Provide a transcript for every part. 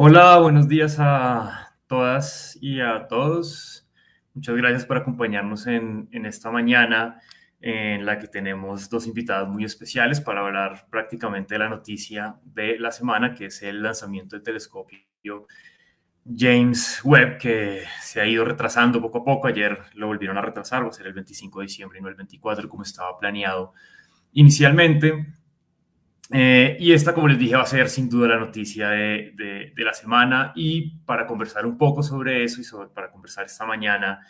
Hola, buenos días a todas y a todos. Muchas gracias por acompañarnos en, esta mañana en la que tenemos dos invitados muy especiales para hablar prácticamente de la noticia de la semana, que es el lanzamiento del telescopio James Webb, que se ha ido retrasando poco a poco. Ayer lo volvieron a retrasar, va a ser el 25 de diciembre y no el 24 como estaba planeado inicialmente. Eh, y esta, como les dije, va a ser sin duda la noticia de, la semana. Y para conversar un poco sobre eso y sobre, para conversar esta mañana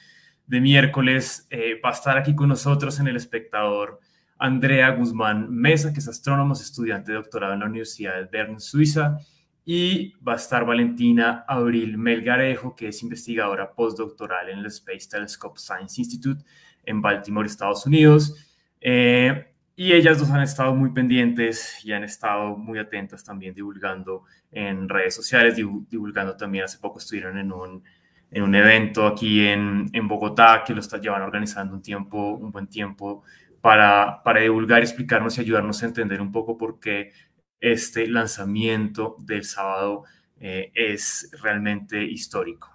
de miércoles, eh, va a estar aquí con nosotros en el espectador Andrea Guzmán Mesa, que es astrónoma, estudiante de doctorado en la Universidad de Bern, Suiza. Y va a estar Valentina Abril Melgarejo, que es investigadora postdoctoral en el Space Telescope Science Institute en Baltimore, Estados Unidos. Eh, y ellas dos han estado muy pendientes y han estado muy atentas también divulgando en redes sociales, divulgando también, hace poco estuvieron en un, en un evento aquí en, en Bogotá que lo están llevan organizando un tiempo, un buen tiempo para, para divulgar, explicarnos y ayudarnos a entender un poco por qué este lanzamiento del sábado eh, es realmente histórico.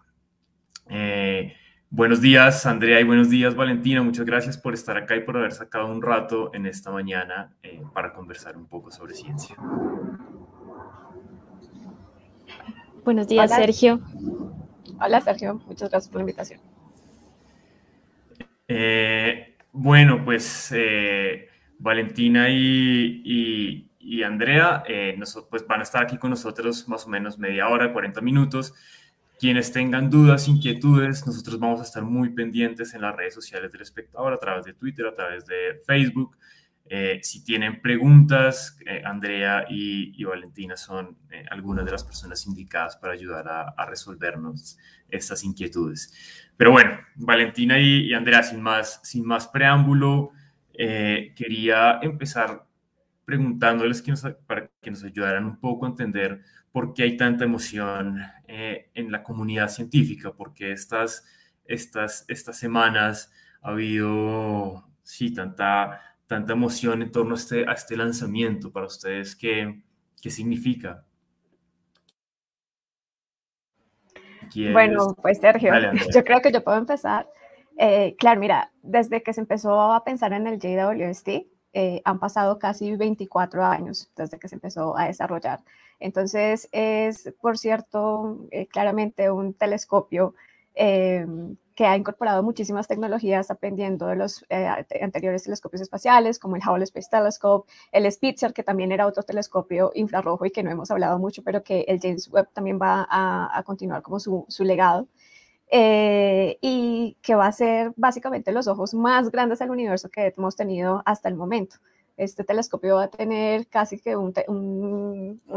Eh, Buenos días, Andrea, y buenos días, Valentina. Muchas gracias por estar acá y por haber sacado un rato en esta mañana eh, para conversar un poco sobre ciencia. Buenos días, Sergio. Hola, Sergio. Muchas gracias por la invitación. Eh, bueno, pues eh, Valentina y, Andrea nos, pues, van a estar aquí con nosotros más o menos media hora, 40 minutos. Quienes tengan dudas, inquietudes, nosotros vamos a estar muy pendientes en las redes sociales del espectador, a través de Twitter, a través de Facebook. Eh, si tienen preguntas, eh, Andrea y, Valentina son eh, algunas de las personas indicadas para ayudar a, resolvernos estas inquietudes. Pero bueno, Valentina y, Andrea, sin más, sin más preámbulo, quería empezar preguntándoles para que nos ayudaran un poco a entender por qué hay tanta emoción eh, en la comunidad científica, porque estas, estas, estas semanas ha habido, sí, tanta, tanta emoción en torno a este, a este lanzamiento. Para ustedes, ¿qué, qué significa? Bueno, pues Sergio, yo creo que yo puedo empezar. Eh, claro, mira, desde que se empezó a pensar en el JWST, eh, han pasado casi 24 años desde que se empezó a desarrollar. Entonces es, por cierto, eh, claramente un telescopio eh, que ha incorporado muchísimas tecnologías aprendiendo de los eh, anteriores telescopios espaciales, como el Hubble Space Telescope, el Spitzer, que también era otro telescopio infrarrojo y que no hemos hablado mucho, pero que el James Webb también va a, continuar como su, legado. y que va a ser básicamente los ojos más grandes del universo que hemos tenido hasta el momento. Este telescopio va a tener casi que un,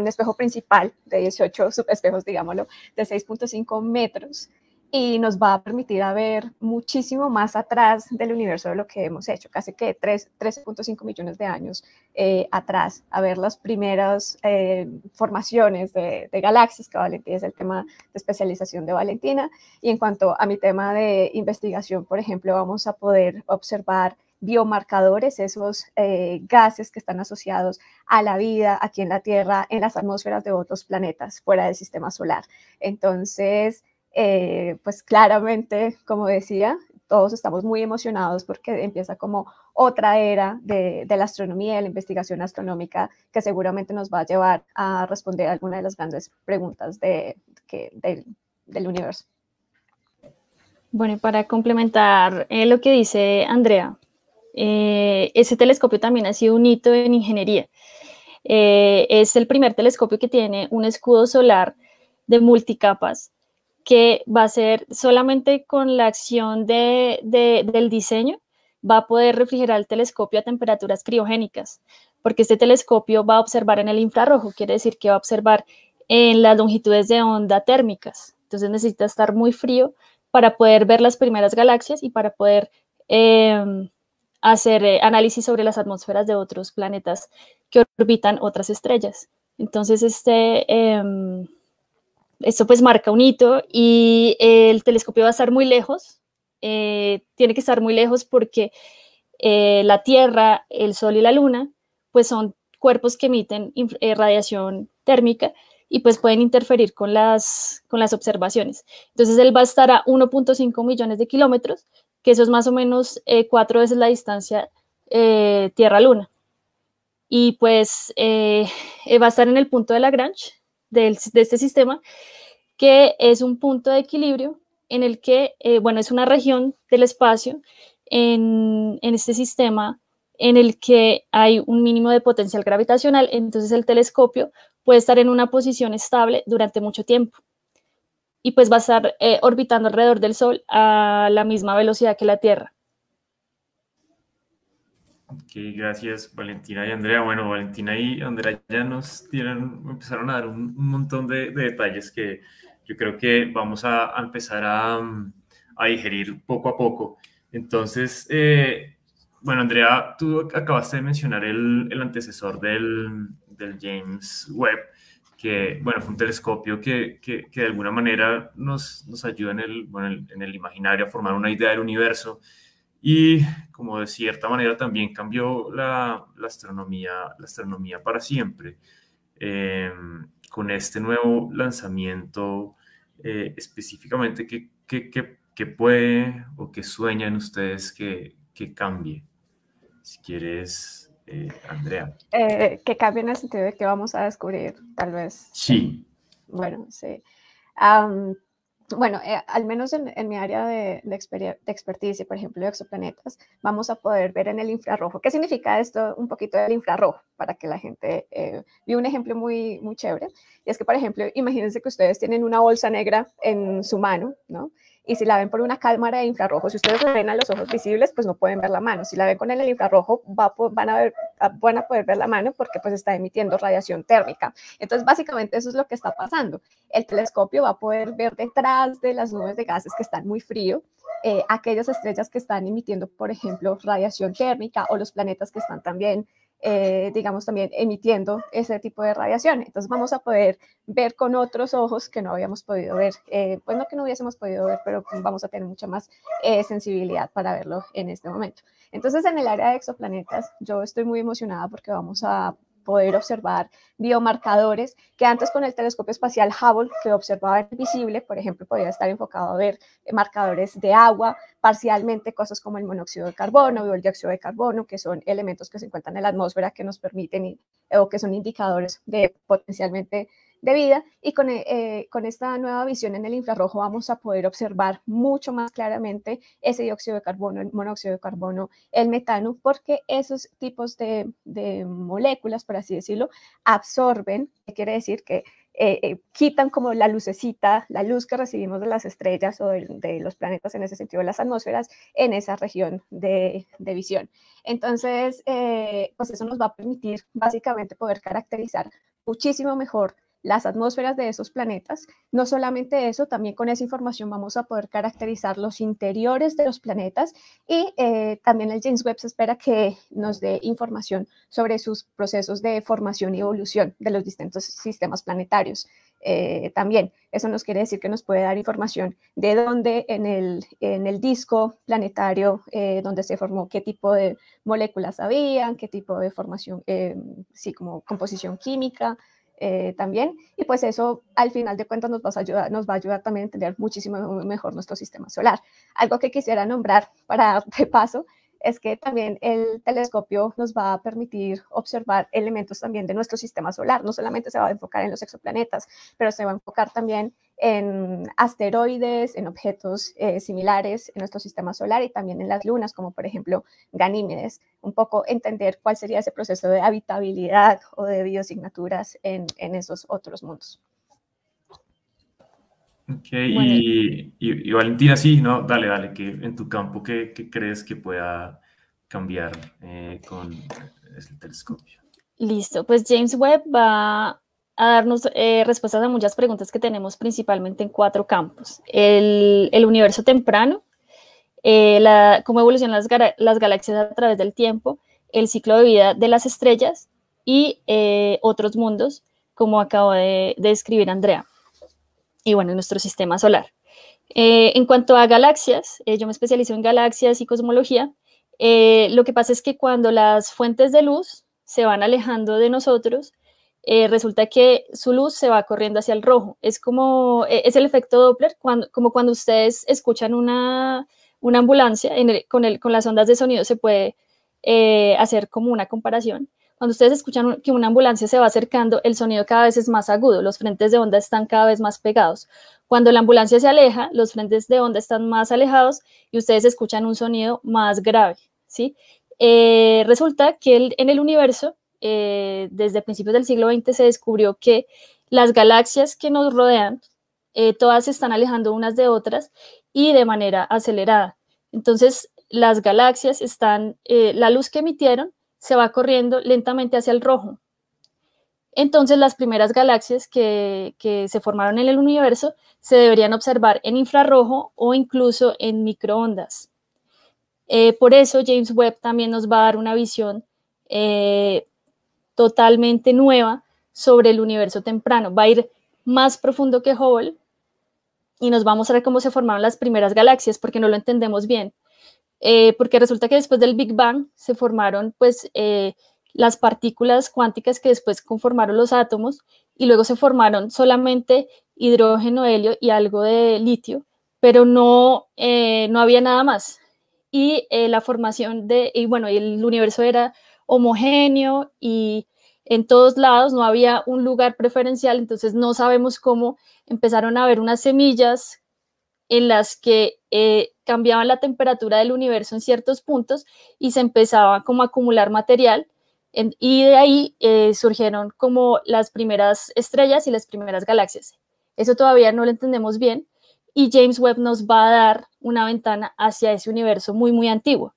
espejo principal de 18 subespejos, digámoslo, de 6.5 metros y nos va a permitir a ver muchísimo más atrás del universo de lo que hemos hecho, casi que 13.5 millones de años eh, atrás, a ver las primeras eh, formaciones de, de, galaxias, que Valentina es el tema de especialización de Valentina. Y en cuanto a mi tema de investigación, por ejemplo, vamos a poder observar biomarcadores, esos eh, gases que están asociados a la vida aquí en la Tierra, en las atmósferas de otros planetas fuera del sistema solar. Entonces, eh, pues claramente, como decía, todos estamos muy emocionados porque empieza como otra era de, la astronomía de la investigación astronómica que seguramente nos va a llevar a responder alguna de las grandes preguntas de, del, universo. Bueno, y para complementar eh, lo que dice Andrea, eh, ese telescopio también ha sido un hito en ingeniería. Eh, es el primer telescopio que tiene un escudo solar de multicapas que va a ser solamente con la acción del diseño, va a poder refrigerar el telescopio a temperaturas criogénicas, porque este telescopio va a observar en el infrarrojo, quiere decir que va a observar en las longitudes de onda térmicas. Entonces necesita estar muy frío para poder ver las primeras galaxias y para poder em, hacer eh, análisis sobre las atmósferas de otros planetas que orbitan otras estrellas. Entonces, este, em, esto pues marca un hito y el telescopio va a estar muy lejos, eh, tiene que estar muy lejos porque eh, la Tierra, el Sol y la Luna, pues son cuerpos que emiten radiación térmica y pues pueden interferir con las, con las observaciones. Entonces él va a estar a 1.5 millones de kilómetros, que eso es más o menos eh, cuatro veces la distancia eh, Tierra-Luna. Y pues eh, va a estar en el punto de Lagrange del, de este sistema, que es un punto de equilibrio en el que, bueno, es una región del espacio en, en este sistema en el que hay un mínimo de potencial gravitacional, entonces el telescopio puede estar en una posición estable durante mucho tiempo y pues va a estar eh, orbitando alrededor del Sol a la misma velocidad que la Tierra. Ok, gracias Valentina y Andrea. Bueno, Valentina y Andrea ya nos dieron, empezaron a dar un, montón de, detalles que yo creo que vamos a, empezar a, digerir poco a poco. Entonces, eh, bueno, Andrea, tú acabaste de mencionar el, antecesor del James Webb que, bueno, fue un telescopio que, que, que de alguna manera nos, nos ayuda en el, bueno, en el imaginario a formar una idea del universo y como de cierta manera también cambió la, la astronomía, la astronomía para siempre. Em, con este nuevo lanzamiento eh, específicamente, ¿qué, puede o qué sueñan ustedes que, que cambie? Si quieres eh, Andrea. Eh, que cambia en el sentido de que vamos a descubrir, tal vez. Sí. Bueno, sí. bueno, eh, al menos en, mi área de, de, expertise, por ejemplo, de exoplanetas, vamos a poder ver en el infrarrojo. ¿Qué significa esto? Un poquito del infrarrojo, para que la gente... vi un ejemplo muy, muy chévere, y es que, por ejemplo, imagínense que ustedes tienen una bolsa negra en su mano, ¿no? y si la ven por una cámara de infrarrojo, si ustedes la ven a los ojos visibles, pues no pueden ver la mano. Si la ven con el infrarrojo, va, van, a ver, ah, van a poder ver la mano porque pues está emitiendo radiación térmica. Entonces, básicamente eso es lo que está pasando. El telescopio va a poder ver detrás de las nubes de gases que están muy frío, eh, aquellas estrellas que están emitiendo, por ejemplo, radiación térmica o los planetas que están también eh, digamos, también emitiendo ese tipo de radiación. Entonces vamos a poder ver con otros ojos que no habíamos podido ver, bueno eh, pues que no hubiésemos podido ver, pero vamos a tener mucha más eh, sensibilidad para verlo en este momento. Entonces en el área de exoplanetas yo estoy muy emocionada porque vamos a poder observar biomarcadores que antes con el telescopio espacial Hubble, que observaba visible, por ejemplo, podía estar enfocado a ver eh, marcadores de agua, parcialmente cosas como el monóxido de carbono o el dióxido de carbono, que son elementos que se encuentran en la atmósfera que nos permiten o que son indicadores de potencialmente de vida y eh, eh, con, esta nueva visión en el infrarrojo vamos a poder observar mucho más claramente ese dióxido de carbono, el monóxido de carbono, el metano, porque esos tipos de, moléculas, por así decirlo, absorben, quiere decir que eh, quitan como la lucecita, la luz que recibimos de las estrellas o de, los planetas, en ese sentido, de las atmósferas, en esa región de, visión. Entonces, pues eso nos va a permitir básicamente poder caracterizar muchísimo mejor las atmósferas de esos planetas. No solamente eso, también con esa información vamos a poder caracterizar los interiores de los planetas y eh, también el James Webb se espera que nos dé información sobre sus procesos de formación y evolución de los distintos sistemas planetarios. Eh, también. Eso nos quiere decir que nos puede dar información de dónde en el, disco planetario, eh, donde se formó, qué tipo de moléculas había, qué tipo de formación, sí, como composición química, eh, también. Y pues eso al final de cuentas nos, va a ayudar, nos va a ayudar también a entender muchísimo mejor nuestro sistema solar. Algo que quisiera nombrar para dar de paso es que también el telescopio nos va a permitir observar elementos también de nuestro sistema solar. No solamente se va a enfocar en los exoplanetas, pero se va a enfocar también en asteroides, en objetos eh, similares en nuestro sistema solar y también en las lunas, como por ejemplo Ganímedes. Un poco entender cuál sería ese proceso de habitabilidad o de biosignaturas en esos otros mundos. Ok, y, Valentina, sí, no, dale, dale, que en tu campo, ¿qué, crees que pueda cambiar eh, con el telescopio? Listo, pues James Webb va a darnos eh, respuestas a muchas preguntas que tenemos principalmente en cuatro campos. El, universo temprano, eh, la, cómo evolucionan las, galaxias a través del tiempo, el ciclo de vida de las estrellas y otros mundos, como acabo de, de describir Andrea y bueno, nuestro sistema solar. Eh, en cuanto a galaxias, eh, yo me especializo en galaxias y cosmología. Eh, lo que pasa es que cuando las fuentes de luz se van alejando de nosotros, resulta que su luz se va corriendo hacia el rojo. Es como, es el efecto Doppler, cuando, como cuando ustedes escuchan una, ambulancia, con, el, con, las ondas de sonido se puede hacer como una comparación. Cuando ustedes escuchan que una ambulancia se va acercando, el sonido cada vez es más agudo, los frentes de onda están cada vez más pegados. Cuando la ambulancia se aleja, los frentes de onda están más alejados y ustedes escuchan un sonido más grave, ¿sí? Eh, resulta que en el universo, eh, desde principios del siglo XX, se descubrió que las galaxias que nos rodean, eh, todas se están alejando unas de otras y de manera acelerada. Entonces, las galaxias están, la luz que emitieron se va corriendo lentamente hacia el rojo. Entonces las primeras galaxias que, se formaron en el universo se deberían observar en infrarrojo o incluso en microondas. Eh, por eso James Webb también nos va a dar una visión eh, totalmente nueva sobre el universo temprano. Va a ir más profundo que Hubble y nos va a mostrar cómo se formaron las primeras galaxias porque no lo entendemos bien. Eh, porque resulta que después del Big Bang se formaron pues eh, las partículas cuánticas que después conformaron los átomos y luego se formaron solamente hidrógeno, helio y algo de litio, pero no, eh, no había nada más. Y la formación de, y bueno, el universo era homogéneo y en todos lados, no había un lugar preferencial, entonces no sabemos cómo empezaron a haber unas semillas en las que eh, cambiaban la temperatura del universo en ciertos puntos y se empezaba como a acumular material. y de ahí eh, surgieron como las primeras estrellas y las primeras galaxias. Eso todavía no lo entendemos bien y James Webb nos va a dar una ventana hacia ese universo muy, muy antiguo.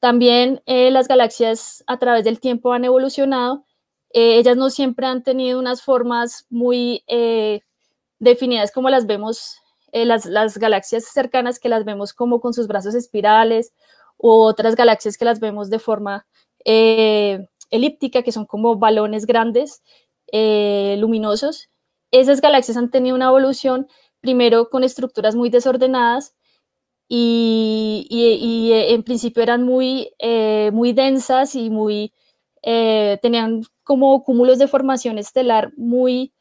También eh, las galaxias a través del tiempo han evolucionado. ellas no siempre han tenido unas formas muy definidas como las vemos eh, las, galaxias cercanas que las vemos como con sus brazos espirales, u otras galaxias que las vemos de forma eh, elíptica, que son como balones grandes, eh, luminosos. Esas galaxias han tenido una evolución, primero con estructuras muy desordenadas y, y en principio eran muy, muy densas y muy, tenían como cúmulos de formación estelar muy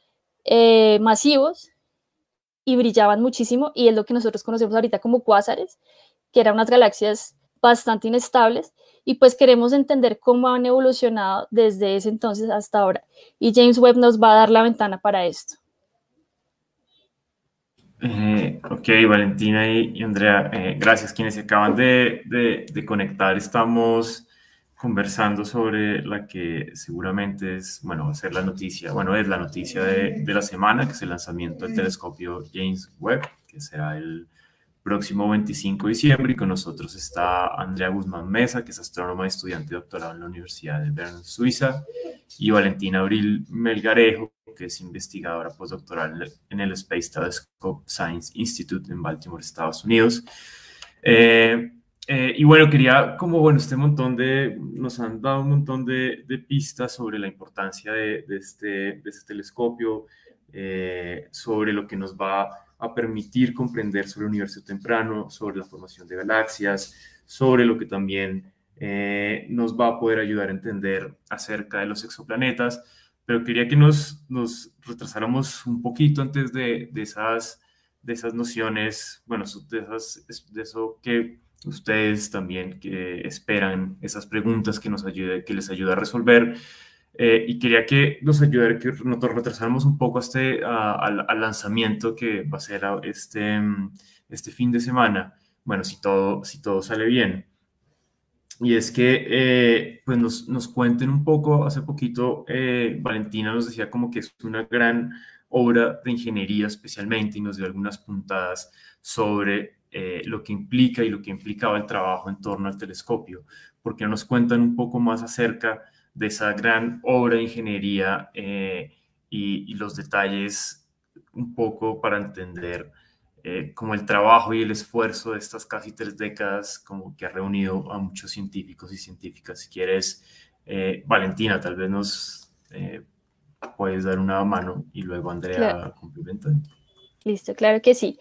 masivos y brillaban muchísimo y es lo que nosotros conocemos ahorita como cuásares, que eran unas galaxias bastante inestables y pues queremos entender cómo han evolucionado desde ese entonces hasta ahora. Y James Webb nos va a dar la ventana para esto. Eh, ok, Valentina y Andrea, eh, gracias. Quienes se acaban de conectar, estamos conversando sobre la que seguramente es, bueno, va a ser la noticia, bueno, es la noticia de, la semana, que es el lanzamiento del telescopio James Webb, que será el próximo 25 de diciembre, y con nosotros está Andrea Guzmán Mesa, que es astrónoma estudiante doctorado en la Universidad de Bern, Suiza, y Valentina Abril Melgarejo, que es investigadora postdoctoral en el Space Telescope Science Institute en Baltimore, Estados Unidos. Eh, eh, y bueno, quería, como bueno, este montón de, nos han dado un montón de, pistas sobre la importancia de, este, de este telescopio, eh, sobre lo que nos va a permitir comprender sobre el universo temprano, sobre la formación de galaxias, sobre lo que también eh, nos va a poder ayudar a entender acerca de los exoplanetas, pero quería que nos, nos retrasáramos un poquito antes de, de esas, de esas nociones, bueno, de, esas, de eso que ustedes también que esperan esas preguntas que nos ayude, que les ayuda a resolver. Eh, y quería que nos ayudara, que nos retrasáramos un poco este, al, lanzamiento que va a ser este, mm, este fin de semana. Bueno, si todo, si todo sale bien. Y es que, eh, pues nos, nos, cuenten un poco, hace poquito eh, Valentina nos decía como que es una gran obra de ingeniería especialmente y nos dio algunas puntadas sobre eh, lo que implica y lo que implicaba el trabajo en torno al telescopio, porque nos cuentan un poco más acerca de esa gran obra de ingeniería eh, y, los detalles un poco para entender eh, como el trabajo y el esfuerzo de estas casi tres décadas como que ha reunido a muchos científicos y científicas. Si quieres, Valentina, tal vez nos puedes dar una mano y luego Andrea complementa. Listo, claro que sí.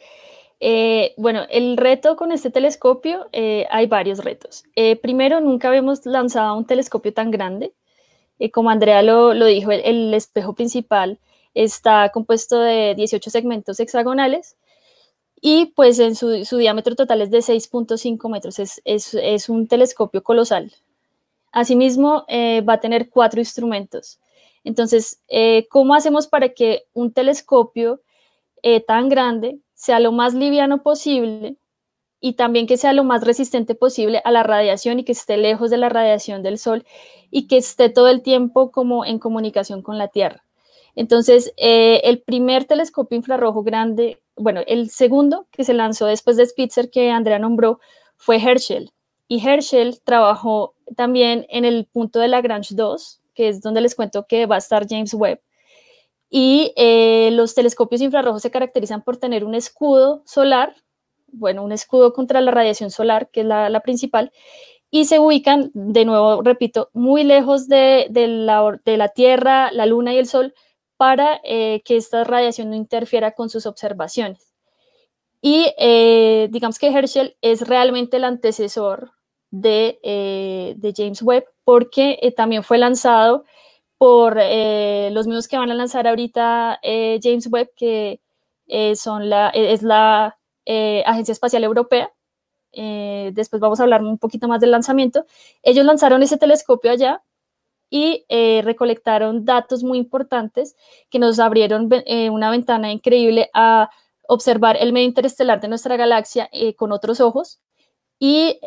Eh, bueno, el reto con este telescopio, eh, hay varios retos. Eh, primero, nunca habíamos lanzado un telescopio tan grande. como Andrea lo, dijo, el, espejo principal está compuesto de 18 segmentos hexagonales y pues en su, diámetro total es de 6.5 metros. Es, es, un telescopio colosal. Asimismo, va a tener cuatro instrumentos. Entonces, ¿cómo hacemos para que un telescopio tan grande sea lo más liviano posible y también que sea lo más resistente posible a la radiación y que esté lejos de la radiación del sol y que esté todo el tiempo como en comunicación con la Tierra. Entonces, eh, el primer telescopio infrarrojo grande, bueno, el segundo que se lanzó después de Spitzer que Andrea nombró fue Herschel. Y Herschel trabajó también en el punto de Lagrange 2, que es donde les cuento que va a estar James Webb. Y eh, los telescopios infrarrojos se caracterizan por tener un escudo solar, bueno, un escudo contra la radiación solar, que es la, principal, y se ubican, de nuevo, repito, muy lejos de, la, Tierra, la Luna y el Sol, para eh, que esta radiación no interfiera con sus observaciones. Y eh, digamos que Herschel es realmente el antecesor de James Webb, porque también fue lanzado por eh, los mismos que van a lanzar ahorita eh, James Webb, que eh, son la, e, es la Agencia Espacial Europea. después vamos a hablar un poquito más del lanzamiento. Ellos lanzaron ese telescopio allá y recolectaron datos muy importantes que nos abrieron una ventana increíble a observar el medio interestelar de nuestra galaxia con otros ojos. Y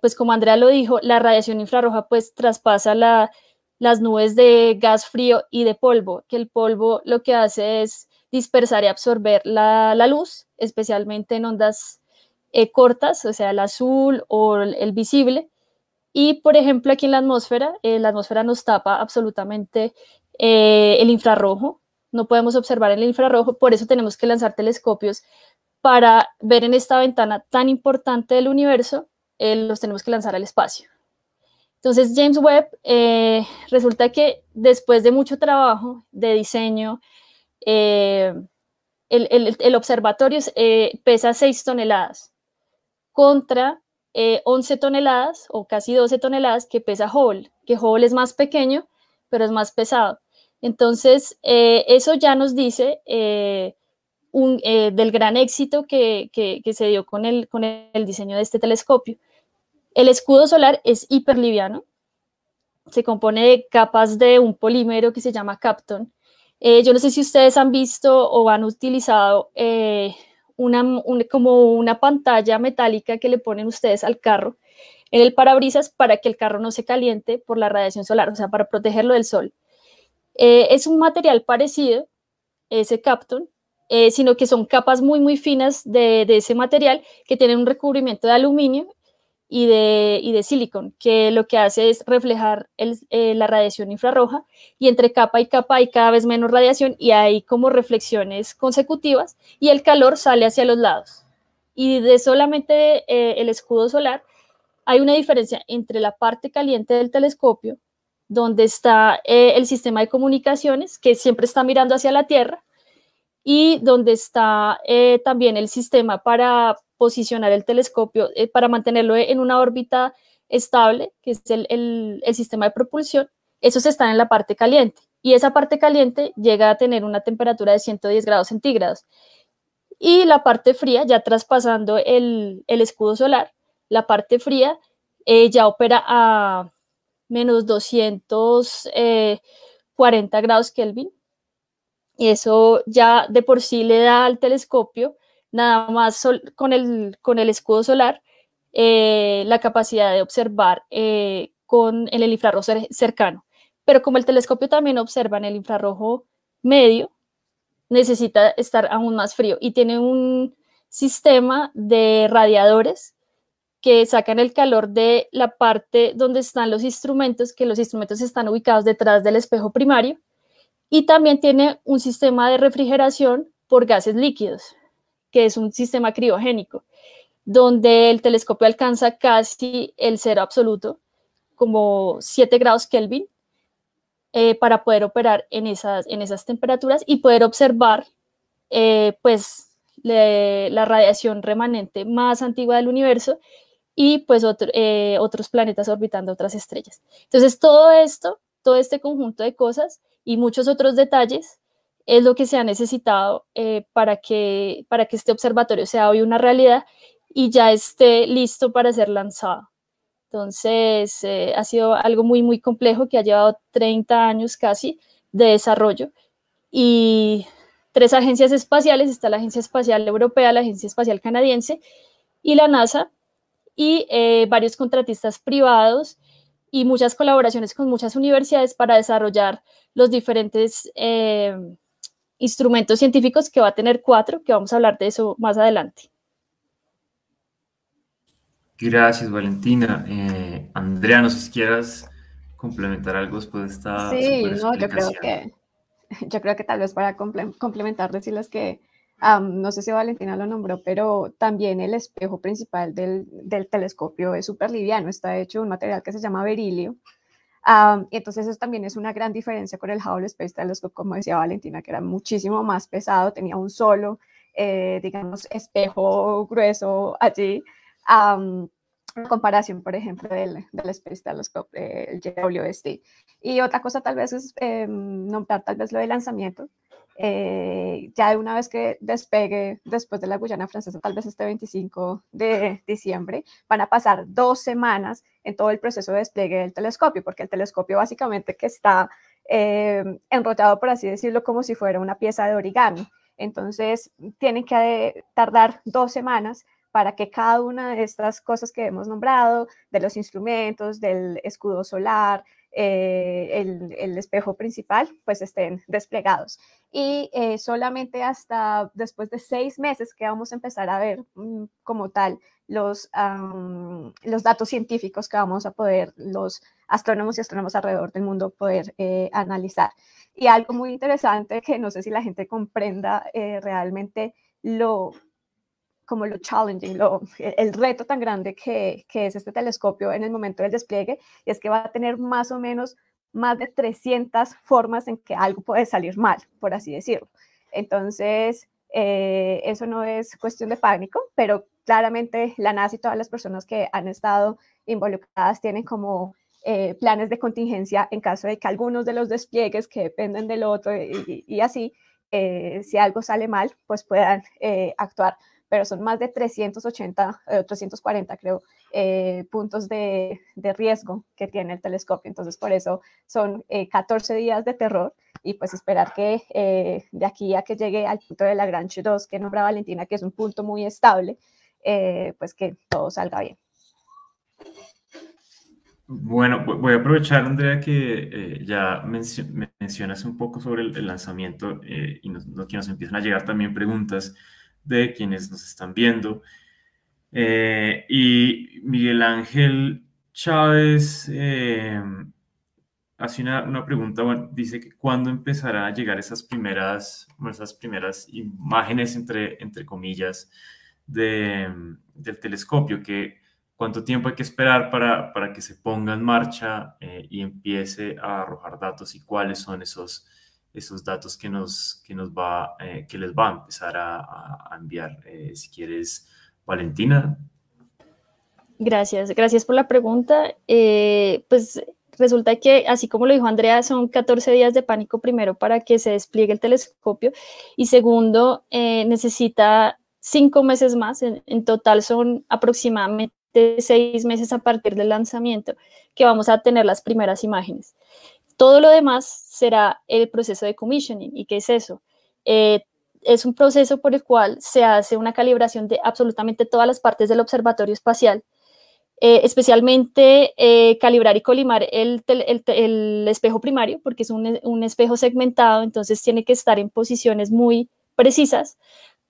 pues como Andrea lo dijo, la radiación infrarroja pues traspasa la, las nubes de gas frío y de polvo, que el polvo lo que hace es dispersar y absorber la, luz, especialmente en ondas eh, cortas, o sea, el azul o el visible. Y, por ejemplo, aquí en la atmósfera, eh, la atmósfera nos tapa absolutamente eh, el infrarrojo, no podemos observar el infrarrojo, por eso tenemos que lanzar telescopios para ver en esta ventana tan importante del universo, los tenemos que lanzar al espacio. Entonces, James Webb, eh, resulta que después de mucho trabajo de diseño, eh, el, observatorio eh, pesa 6 toneladas contra 11 toneladas o casi 12 toneladas que pesa Hubble, que Hubble es más pequeño, pero es más pesado. Entonces, eso ya nos dice un, del gran éxito que, se dio con el, con el diseño de este telescopio. El escudo solar es hiperliviano, se compone de capas de un polímero que se llama capton. Eh, yo no sé si ustedes han visto o han utilizado eh, como una pantalla metálica que le ponen ustedes al carro en el parabrisas para que el carro no se caliente por la radiación solar, o sea, para protegerlo del sol. Eh, es un material parecido, ese capton, sino que son capas muy, muy finas de, de, ese material que tienen un recubrimiento de aluminio y de, y de silicon, que lo que hace es reflejar eh, la radiación infrarroja y entre capa y capa hay cada vez menos radiación y hay como reflexiones consecutivas y el calor sale hacia los lados. Y de solamente eh, el escudo solar hay una diferencia entre la parte caliente del telescopio, donde está eh, el sistema de comunicaciones, que siempre está mirando hacia la Tierra, y donde está también el sistema para posicionar el telescopio eh, para mantenerlo en una órbita estable, que es el, sistema de propulsión, esos están en la parte caliente. Y esa parte caliente llega a tener una temperatura de 110 grados centígrados. Y la parte fría, ya traspasando el, escudo solar, la parte fría eh, ya opera a menos 240 eh, grados Kelvin. Y eso ya de por sí le da al telescopio nada más con, el, con el escudo solar, eh, la capacidad de observar eh, con el infrarrojo cercano. Pero como el telescopio también observa en el infrarrojo medio, necesita estar aún más frío y tiene un sistema de radiadores que sacan el calor de la parte donde están los instrumentos, que los instrumentos están ubicados detrás del espejo primario, y también tiene un sistema de refrigeración por gases líquidos que es un sistema criogénico, donde el telescopio alcanza casi el cero absoluto, como 7 grados Kelvin, eh, para poder operar en esas, en esas temperaturas y poder observar eh, pues, la radiación remanente más antigua del universo y pues eh, otros planetas orbitando otras estrellas. Entonces todo esto, todo este conjunto de cosas y muchos otros detalles es lo que se ha necesitado eh, para, que, para que este observatorio sea hoy una realidad y ya esté listo para ser lanzado. Entonces, eh, ha sido algo muy, muy complejo que ha llevado 30 años casi de desarrollo y tres agencias espaciales, está la Agencia Espacial Europea, la Agencia Espacial Canadiense y la NASA y eh, varios contratistas privados y muchas colaboraciones con muchas universidades para desarrollar los diferentes instrumentos científicos que va a tener cuatro, que vamos a hablar de eso más adelante. Gracias, Valentina. Eh, Andrea, no sé si quieras complementar algo después de esta. Sí, no, yo creo que yo creo que tal vez para complementar decirles que no sé si Valentina lo nombró, pero también el espejo principal del, telescopio es súper liviano, está hecho de un material que se llama berilio, y ah, entonces eso también es una gran diferencia con el Hubble Space Telescope, como decía Valentina, que era muchísimo más pesado, tenía un solo, eh, digamos, espejo grueso allí. en comparación, por ejemplo, del, del Space Telescope, el JWST. Y otra cosa tal vez es em, nombrar tal vez lo de lanzamiento. Eh, ya una vez que despegue después de la Guyana francesa, tal vez este 25 de diciembre, van a pasar dos semanas en todo el proceso de despliegue del telescopio, porque el telescopio básicamente que está eh, enrollado, por así decirlo, como si fuera una pieza de origami. Entonces, tienen que eh, tardar dos semanas para que cada una de estas cosas que hemos nombrado, de los instrumentos, del escudo solar, eh, el, espejo principal pues estén desplegados. Y eh, solamente hasta después de seis meses que vamos a empezar a ver mm, como tal los, los datos científicos que vamos a poder los astrónomos y astrónomos alrededor del mundo poder eh, analizar. Y algo muy interesante que no sé si la gente comprenda realmente lo como lo challenging, lo, e, el reto tan grande que, que, es este telescopio en el momento del despliegue, y es que va a tener más o menos más de 300 formas en que algo puede salir mal, por así decirlo. Entonces, eh, eso no es cuestión de pánico, pero claramente la NASA y todas las personas que han estado involucradas tienen como eh, planes de contingencia en caso de que algunos de los despliegues que dependen del otro y, así, eh, si algo sale mal, pues puedan actuar pero son más de 380, 340 eh, creo, eh, puntos de, de, riesgo que tiene el telescopio. Entonces, por eso son 14 eh, días de terror y pues esperar que de aquí a que llegue al punto de Lagrange 2 que nombra Valentina, que es un punto muy estable, pues que todo salga bien. Bueno, voy a aprovechar, Andrea, que ya mencionas un poco sobre el, lanzamiento y nos, que nos empiezan a llegar también preguntas de quienes nos están viendo. Eh, y Miguel Ángel Chávez eh, hace una, pregunta, bueno, dice que cuándo empezarán a llegar esas primeras, esas primeras imágenes, entre, entre comillas, de, del telescopio, que cuánto tiempo hay que esperar para, para que se ponga en marcha eh, y empiece a arrojar datos y cuáles son esos esos datos que nos, que nos va, eh, que les va a empezar a, enviar. Eh, si quieres, Valentina. Gracias, gracias por la pregunta. Eh, pues resulta que, así como lo dijo Andrea, son 14 días de pánico primero para que se despliegue el telescopio y segundo, necesita cinco meses más. En, en total son aproximadamente seis meses a partir del lanzamiento que vamos a tener las primeras imágenes. Todo lo demás será el proceso de commissioning. ¿Y qué es eso? Eh, es un proceso por el cual se hace una calibración de absolutamente todas las partes del observatorio espacial, eh, especialmente eh, calibrar y colimar el, espejo primario, porque es un, un espejo segmentado, entonces tiene que estar en posiciones muy precisas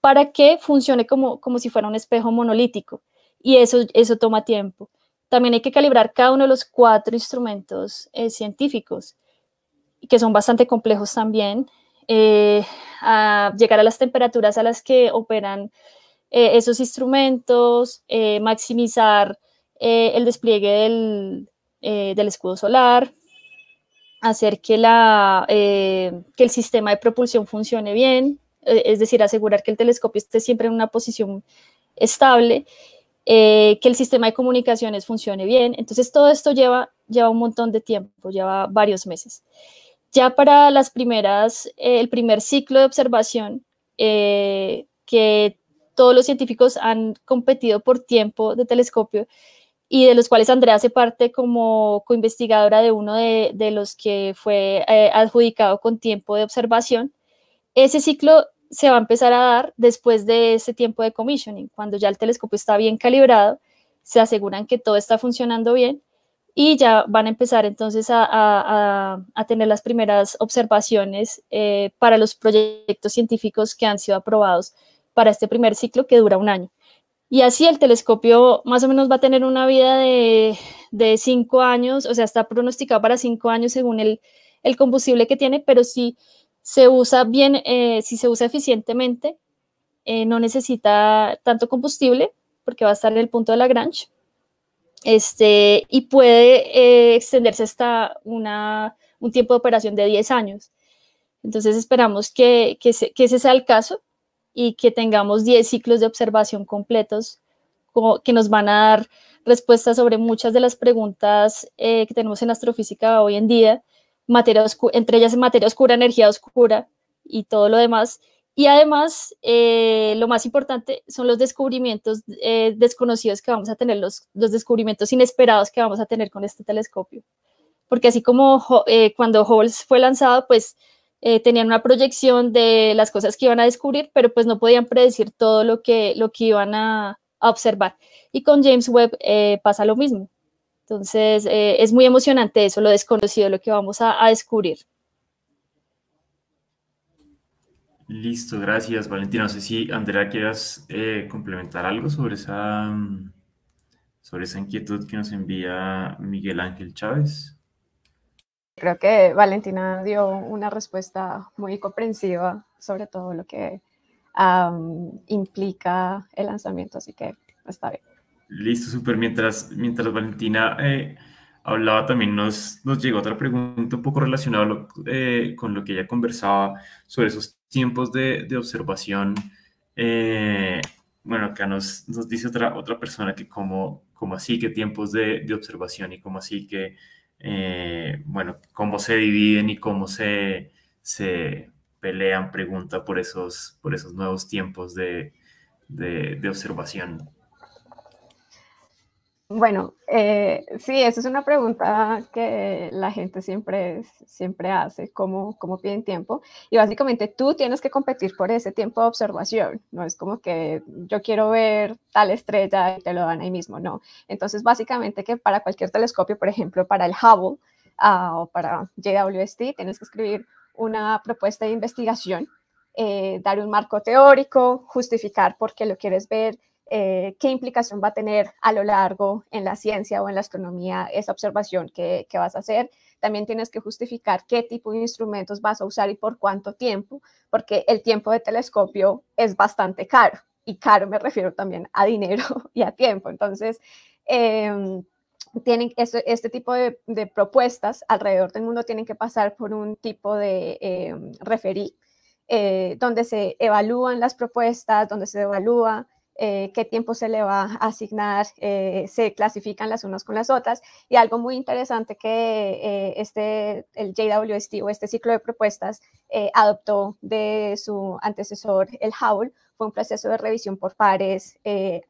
para que funcione como, como si fuera un espejo monolítico. Y eso, eso toma tiempo. También hay que calibrar cada uno de los cuatro instrumentos eh, científicos, que son bastante complejos también, eh, llegar a las temperaturas a las que operan eh, esos instrumentos, maximizar el despliegue del, escudo solar, hacer que, la, que el sistema de propulsión funcione bien, es decir, asegurar que el telescopio esté siempre en una posición estable eh, que el sistema de comunicaciones funcione bien. Entonces todo esto lleva, lleva un montón de tiempo, lleva varios meses. Ya para las primeras, eh, el primer ciclo de observación, eh, que todos los científicos han competido por tiempo de telescopio y de los cuales Andrea hace parte como co-investigadora de uno de los que fue adjudicado con tiempo de observación. Ese ciclo se va a empezar a dar después de ese tiempo de commissioning, cuando ya el telescopio está bien calibrado, se aseguran que todo está funcionando bien y ya van a empezar entonces a, tener las primeras observaciones eh, para los proyectos científicos que han sido aprobados para este primer ciclo que dura un año. Y así el telescopio más o menos va a tener una vida de, de cinco años, o sea, está pronosticado para cinco años según el, combustible que tiene, pero si sí, se usa bien, eh, si se usa eficientemente, eh, no necesita tanto combustible porque va a estar en el punto de Lagrange este, y puede eh, extenderse hasta un tiempo de operación de 10 años. Entonces esperamos que, ese sea el caso y que tengamos 10 ciclos de observación completos que nos van a dar respuestas sobre muchas de las preguntas que tenemos en astrofísica hoy en día materia oscura, entre ellas materia oscura, energía oscura y todo lo demás. Y además, eh, lo más importante son los descubrimientos eh, desconocidos que vamos a tener, los, descubrimientos inesperados que vamos a tener con este telescopio. Porque así como eh, cuando Hubble fue lanzado, pues tenían una proyección de las cosas que iban a descubrir, pero pues no podían predecir todo lo que, lo que iban a observar. Y con James Webb pasa lo mismo. Entonces, eh, es muy emocionante eso, lo desconocido, lo que vamos a, descubrir. Listo, gracias Valentina. No sé si Andrea quieras eh, complementar algo sobre esa, mm, sobre esa inquietud que nos envía Miguel Ángel Chávez. Creo que Valentina dio una respuesta muy comprensiva sobre todo lo que implica el lanzamiento, así que está bien. Listo, súper. Mientras, mientras Valentina eh, hablaba, también nos, nos llegó otra pregunta un poco relacionada eh, con lo que ella conversaba sobre esos tiempos de, observación. Eh, bueno, acá nos, dice otra, otra persona que cómo así, que tiempos de, observación y cómo así que, bueno, cómo se dividen y cómo se, se pelean, pregunta por esos, por esos nuevos tiempos de, de, de observación. Bueno, eh, sí, esa es una pregunta que la gente siempre, siempre hace, ¿cómo, ¿cómo, piden tiempo. Y básicamente tú tienes que competir por ese tiempo de observación, no es como que yo quiero ver tal estrella y te lo dan ahí mismo, no. Entonces, básicamente que para cualquier telescopio, por ejemplo, para el Hubble ah, o para JWST, tienes que escribir una propuesta de investigación, eh, dar un marco teórico, justificar por qué lo quieres ver eh, qué implicación va a tener a lo largo en la ciencia o en la astronomía esa observación que, que, vas a hacer. También tienes que justificar qué tipo de instrumentos vas a usar y por cuánto tiempo, porque el tiempo de telescopio es bastante caro. Y caro me refiero también a dinero y a tiempo. Entonces, em, tienen este, este tipo de, propuestas alrededor del mundo tienen que pasar por un tipo de em, referí, eh, donde se evalúan las propuestas, donde se evalúa eh, qué tiempo se le va a asignar, eh, se clasifican las unas con las otras. Y algo muy interesante que eh, este, el JWST o este ciclo de propuestas adoptó de su antecesor, el Howl, fue un proceso de revisión por pares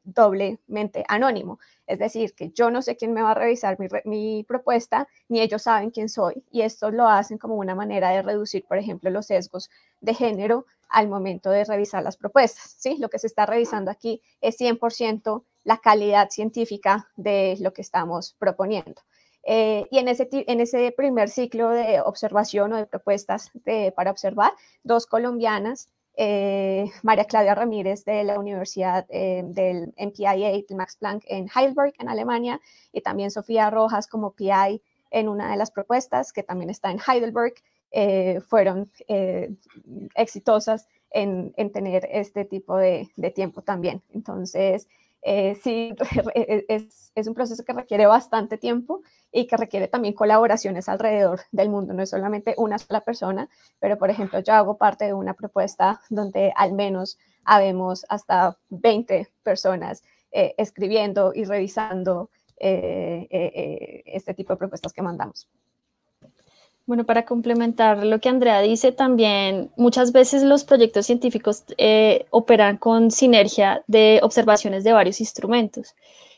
doblemente anónimo. Es decir, que yo no sé quién me va a revisar mi, mi propuesta, ni ellos saben quién soy. Y esto lo hacen como una manera de reducir, por ejemplo, los sesgos de género al momento de revisar las propuestas. ¿sí? Lo que se está revisando aquí es 100% la calidad científica de lo que estamos proponiendo. Eh, y en ese, primer ciclo de observación o de propuestas para observar, dos colombianas, eh, María Claudia Ramírez de la Universidad eh, del MPIA, del Max Planck en Heidelberg, en Alemania, y también Sofía Rojas como PI en una de las propuestas que también está en Heidelberg, eh, fueron eh, exitosas en, tener este tipo de, tiempo también. Entonces, eh, sí, e, e, es, un proceso que requiere bastante tiempo y que requiere también colaboraciones alrededor del mundo, no es solamente una sola persona, pero por ejemplo yo hago parte de una propuesta donde al menos habemos hasta 20 personas escribiendo y revisando este tipo de propuestas que mandamos. Bueno, para complementar lo que Andrea dice, también muchas veces los proyectos científicos eh, operan con sinergia de observaciones de varios instrumentos.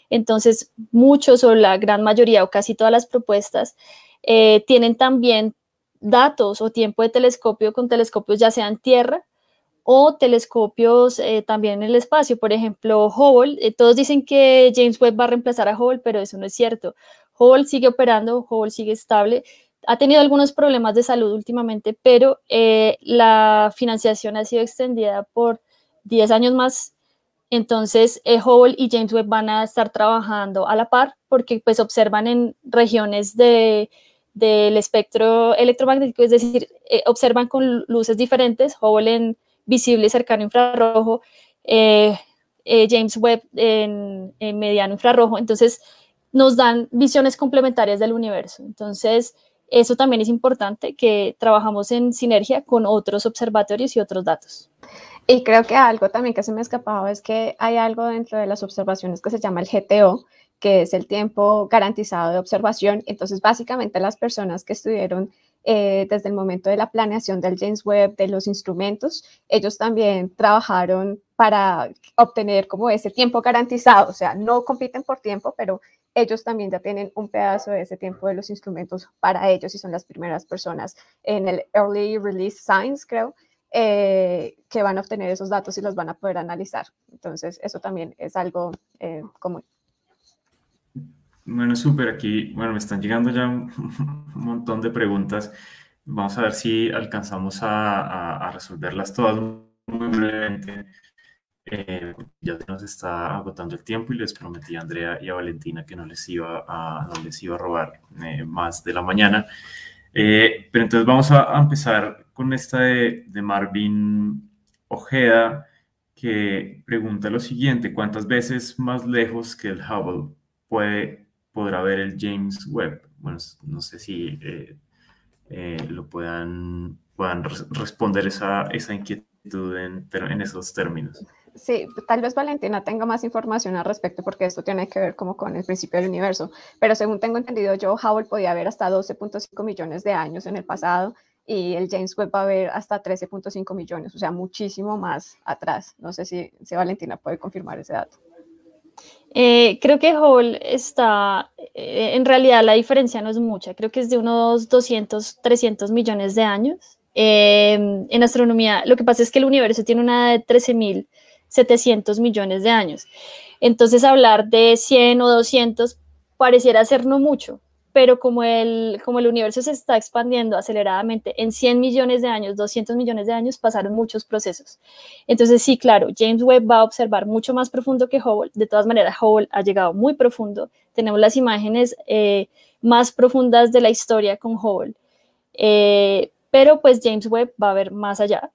Entonces, muchos o la gran mayoría o casi todas las propuestas eh, tienen también datos o tiempo de telescopio con telescopios ya sea en tierra o telescopios eh, también en el espacio. Por ejemplo, Hubble, todos dicen que James Webb va a reemplazar a Hubble, pero eso no es cierto. Hubble sigue operando, Hubble sigue estable ha tenido algunos problemas de salud últimamente, pero eh, la financiación ha sido extendida por 10 años más. Entonces, eh, Hubble y James Webb van a estar trabajando a la par porque pues observan en regiones de, del espectro electromagnético, es decir, eh, observan con luces diferentes, Hubble en visible cercano infrarrojo, eh, James Webb en, en mediano infrarrojo. Entonces, nos dan visiones complementarias del universo. Entonces, eso también es importante, que trabajamos en sinergia con otros observatorios y otros datos. Y creo que algo también que se me ha escapado es que hay algo dentro de las observaciones que se llama el GTO, que es el tiempo garantizado de observación. Entonces, básicamente las personas que estuvieron eh, desde el momento de la planeación del James Webb, de los instrumentos, ellos también trabajaron para obtener como ese tiempo garantizado, o sea, no compiten por tiempo, pero ellos también ya tienen un pedazo de ese tiempo de los instrumentos para ellos y son las primeras personas en el Early Release Science, creo, eh, que van a obtener esos datos y los van a poder analizar. Entonces, eso también es algo eh, común. Bueno, súper. Aquí, bueno, me están llegando ya un montón de preguntas. Vamos a ver si alcanzamos a, a resolverlas todas muy brevemente. Eh, ya se nos está agotando el tiempo y les prometí a Andrea y a Valentina que no les iba a, no les iba a robar eh, más de la mañana. Eh, pero entonces vamos a, empezar con esta de, Marvin Ojeda, que pregunta lo siguiente, ¿cuántas veces más lejos que el Hubble puede, podrá ver el James Webb? Bueno, no sé si lo puedan, responder esa, esa inquietud en esos términos sí, tal vez Valentina tenga más información al respecto porque esto tiene que ver como con el principio del universo, pero según tengo entendido yo, Hubble podía ver hasta 12.5 millones de años en el pasado y el James Webb va a ver hasta 13.5 millones, o sea, muchísimo más atrás. No sé si, Valentina puede confirmar ese dato. Eh, creo que Hubble está, eh, en realidad la diferencia no es mucha, creo que es de unos 200, 300 millones de años. Eh, en astronomía, lo que pasa es que el universo tiene una edad de 13.000 700 millones de años. Entonces hablar de 100 o 200 pareciera ser no mucho, pero como el, como el universo se está expandiendo aceleradamente, en 100 millones de años, 200 millones de años, pasaron muchos procesos. Entonces sí, claro, James Webb va a observar mucho más profundo que Hubble. De todas maneras, Hubble ha llegado muy profundo. Tenemos las imágenes eh, más profundas de la historia con Hubble. Eh, pero pues James Webb va a ver más allá.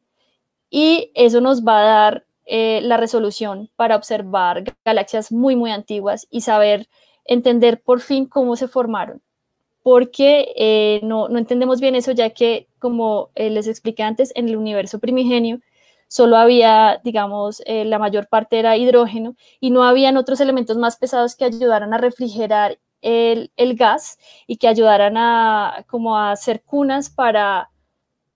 Y eso nos va a dar eh, la resolución para observar galaxias muy, muy antiguas y saber entender por fin cómo se formaron, porque eh, no, entendemos bien eso, ya que, como eh, les expliqué antes, en el universo primigenio solo había, digamos, la mayor parte era hidrógeno y no habían otros elementos más pesados que ayudaran a refrigerar el, el gas y que ayudaran a como a hacer cunas para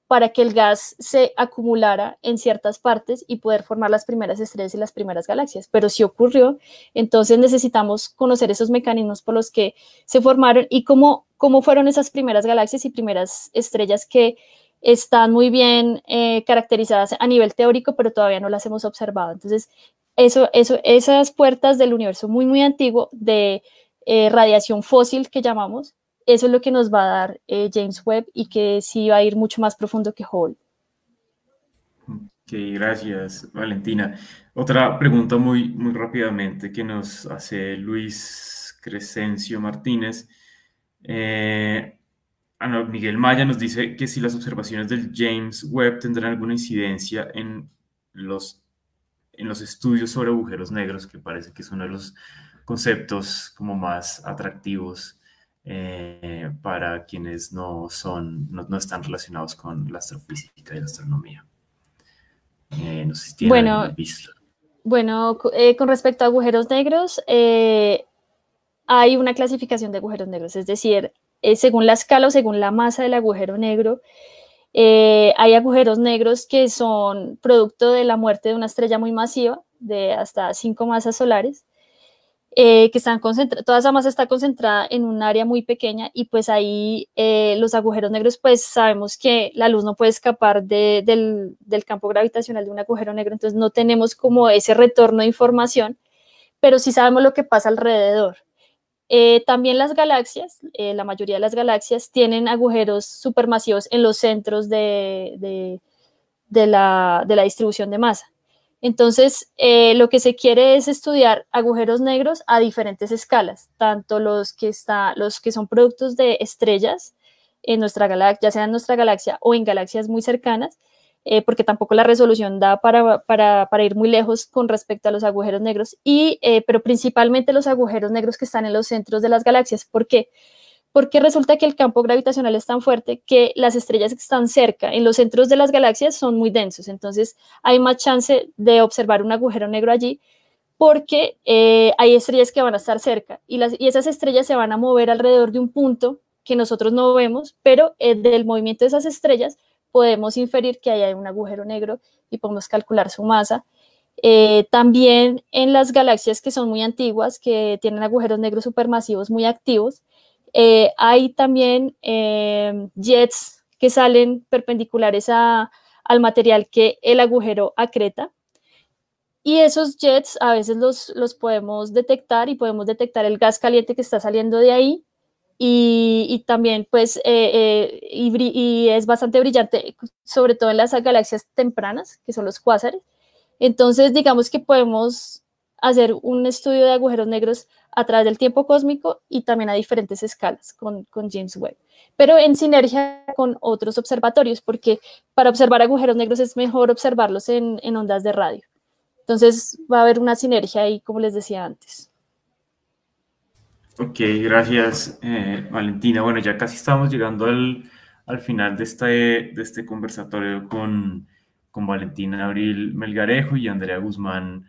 para que el gas se acumulara en ciertas partes y poder formar las primeras estrellas y las primeras galaxias. Pero si ocurrió, entonces necesitamos conocer esos mecanismos por los que se formaron y cómo, cómo fueron esas primeras galaxias y primeras estrellas que están muy bien eh, caracterizadas a nivel teórico, pero todavía no las hemos observado. Entonces, eso, eso, esas puertas del universo muy, muy antiguo de eh, radiación fósil que llamamos, eso es lo que nos va a dar eh, James Webb y que sí va a ir mucho más profundo que Hall. Ok, gracias Valentina. Otra pregunta muy, muy rápidamente que nos hace Luis Crescencio Martínez. Eh, Miguel Maya nos dice que si las observaciones del James Webb tendrán alguna incidencia en los, en los estudios sobre agujeros negros, que parece que es uno de los conceptos como más atractivos eh, para quienes no, son, no, están relacionados con la astrofísica y la astronomía. Eh, bueno, Bueno, eh, con respecto a agujeros negros, hay una clasificación de agujeros negros, es decir, según la escala o según la masa del agujero negro, hay agujeros negros que son producto de la muerte de una estrella muy masiva, de hasta cinco masas solares, eh, que están concentradas, toda esa masa está concentrada en un área muy pequeña y pues ahí eh, los agujeros negros, pues sabemos que la luz no puede escapar de, del, campo gravitacional de un agujero negro, entonces no tenemos como ese retorno de información, pero sí sabemos lo que pasa alrededor. Eh, también las galaxias, la mayoría de las galaxias tienen agujeros supermasivos en los centros de, de, de la, de la distribución de masa. Entonces, eh, lo que se quiere es estudiar agujeros negros a diferentes escalas, tanto los que, los que son productos de estrellas en nuestra galaxia, ya sea en nuestra galaxia o en galaxias muy cercanas, eh, porque tampoco la resolución da para, ir muy lejos con respecto a los agujeros negros, y, eh, pero principalmente los agujeros negros que están en los centros de las galaxias. ¿Por qué? porque resulta que el campo gravitacional es tan fuerte que las estrellas que están cerca en los centros de las galaxias son muy densos, entonces hay más chance de observar un agujero negro allí porque eh, hay estrellas que van a estar cerca y, esas estrellas se van a mover alrededor de un punto que nosotros no vemos, pero eh, del movimiento de esas estrellas podemos inferir que hay un agujero negro y podemos calcular su masa. Eh, también en las galaxias que son muy antiguas, que tienen agujeros negros supermasivos muy activos, eh, hay también eh, jets que salen perpendiculares al material que el agujero acreta. Y esos jets a veces los, los podemos detectar y podemos detectar el gas caliente que está saliendo de ahí y, también pues eh, y, y, es bastante brillante, sobre todo en las galaxias tempranas, que son los cuásares. Entonces digamos que podemos hacer un estudio de agujeros negros a través del tiempo cósmico y también a diferentes escalas con, James Webb, pero en sinergia con otros observatorios, porque para observar agujeros negros es mejor observarlos en, ondas de radio. Entonces va a haber una sinergia ahí, como les decía antes. Ok, gracias eh, Valentina. Bueno, ya casi estamos llegando al, final de este, de este conversatorio con, con Valentina Abril Melgarejo y Andrea Guzmán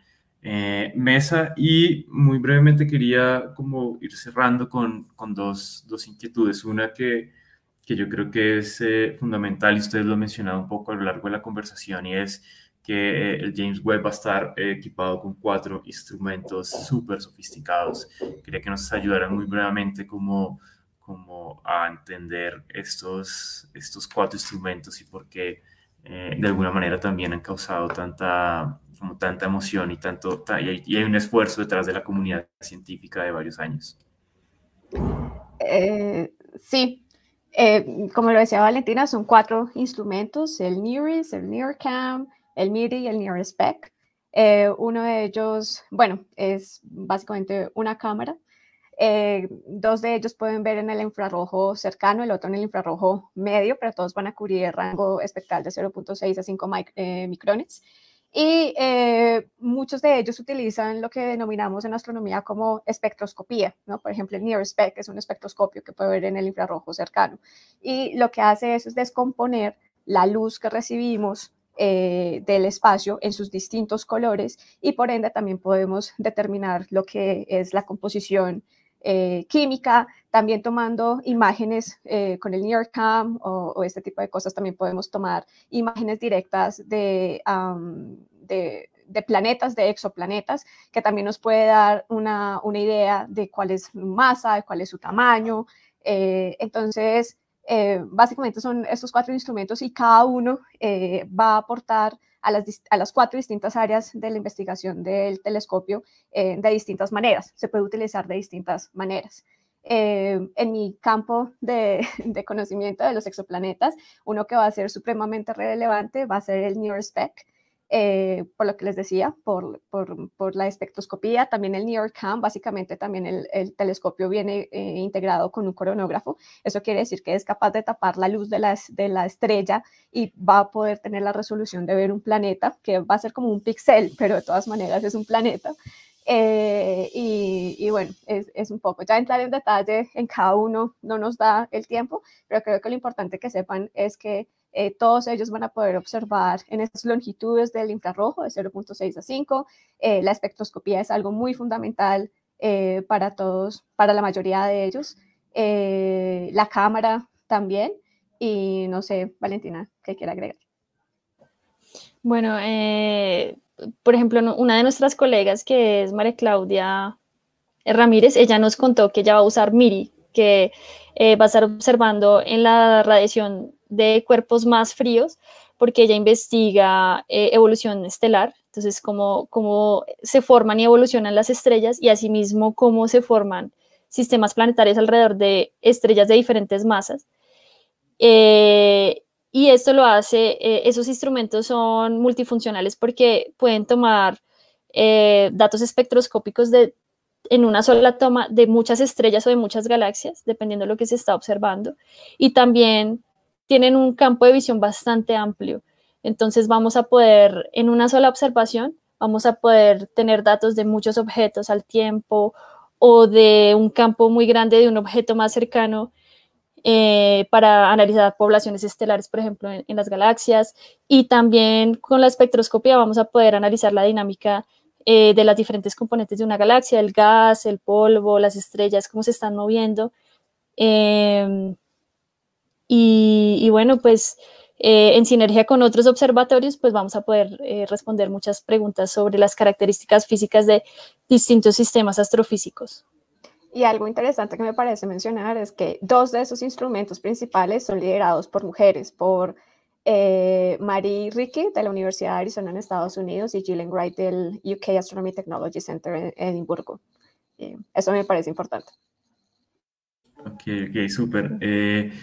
eh, mesa y muy brevemente quería como ir cerrando con, con dos, dos, inquietudes. Una que, que, yo creo que es eh, fundamental y ustedes lo han mencionado un poco a lo largo de la conversación y es que eh, el James Webb va a estar equipado con cuatro instrumentos súper sofisticados. Quería que nos ayudaran muy brevemente como, como a entender estos, estos cuatro instrumentos y por qué de alguna manera también han causado tanta, como tanta emoción y tanto y hay, un esfuerzo detrás de la comunidad científica de varios años. Eh, sí, eh, como lo decía Valentina, son cuatro instrumentos, el NIRIS, el NIRCAM, el midi y el NIRSPEC. Eh, uno de ellos, bueno, es básicamente una cámara. Eh, dos de ellos pueden ver en el infrarrojo cercano, el otro en el infrarrojo medio, pero todos van a cubrir el rango espectral de 0.6 a 5 micrones y eh, muchos de ellos utilizan lo que denominamos en astronomía como espectroscopía, ¿no? Por ejemplo, el near spec es un espectroscopio que puede ver en el infrarrojo cercano y lo que hace eso es descomponer la luz que recibimos eh, del espacio en sus distintos colores y por ende también podemos determinar lo que es la composición eh, química, también tomando imágenes eh, con el New o, este tipo de cosas, también podemos tomar imágenes directas de, de, planetas, de exoplanetas, que también nos puede dar una, idea de cuál es su masa, de cuál es su tamaño. Eh, entonces, básicamente son estos cuatro instrumentos y cada uno va a aportar a las, cuatro distintas áreas de la investigación del telescopio eh, de distintas maneras, se puede utilizar de distintas maneras. Eh, en mi campo de, conocimiento de los exoplanetas, uno que va a ser supremamente relevante va a ser el NIRSPEC, eh, por lo que les decía, por, la espectroscopía, también el New York Cam, básicamente también el, telescopio viene eh, integrado con un coronógrafo, eso quiere decir que es capaz de tapar la luz de la, de la estrella y va a poder tener la resolución de ver un planeta, que va a ser como un pixel, pero de todas maneras es un planeta. Eh, y, bueno, es, es, un poco. Ya entrar en detalle en cada uno no nos da el tiempo, pero creo que lo importante que sepan es que eh, todos ellos van a poder observar en estas longitudes del infrarrojo de 0.6 a 5. Eh, la espectroscopía es algo muy fundamental eh, para todos, para la mayoría de ellos. la cámara también. Y no sé, Valentina, ¿qué quiere agregar? Bueno, por ejemplo, una de nuestras colegas que es María Claudia Ramírez, ella nos contó que ella va a usar MIRI que eh, va a estar observando en la radiación de cuerpos más fríos, porque ella investiga eh, evolución estelar, entonces cómo, cómo se forman y evolucionan las estrellas y asimismo cómo se forman sistemas planetarios alrededor de estrellas de diferentes masas. Eh, y esto lo hace, esos instrumentos son multifuncionales porque pueden tomar datos espectroscópicos de en una sola toma de muchas estrellas o de muchas galaxias, dependiendo de lo que se está observando, y también tienen un campo de visión bastante amplio. Entonces vamos a poder, en una sola observación, vamos a poder tener datos de muchos objetos al tiempo o de un campo muy grande de un objeto más cercano eh, para analizar poblaciones estelares, por ejemplo, en, las galaxias. Y también con la espectroscopia vamos a poder analizar la dinámica eh, de las diferentes componentes de una galaxia, el gas, el polvo, las estrellas, cómo se están moviendo. Em, y, bueno, pues eh, en sinergia con otros observatorios, pues vamos a poder eh, responder muchas preguntas sobre las características físicas de distintos sistemas astrofísicos. Y algo interesante que me parece mencionar es que dos de esos instrumentos principales son liderados por mujeres, por eh, Mary Ricky de la Universidad de Arizona en Estados Unidos y Gillian Wright del UK Astronomy Technology Center en Edimburgo. Eh, eso me parece importante. Ok, ok, súper. Eh,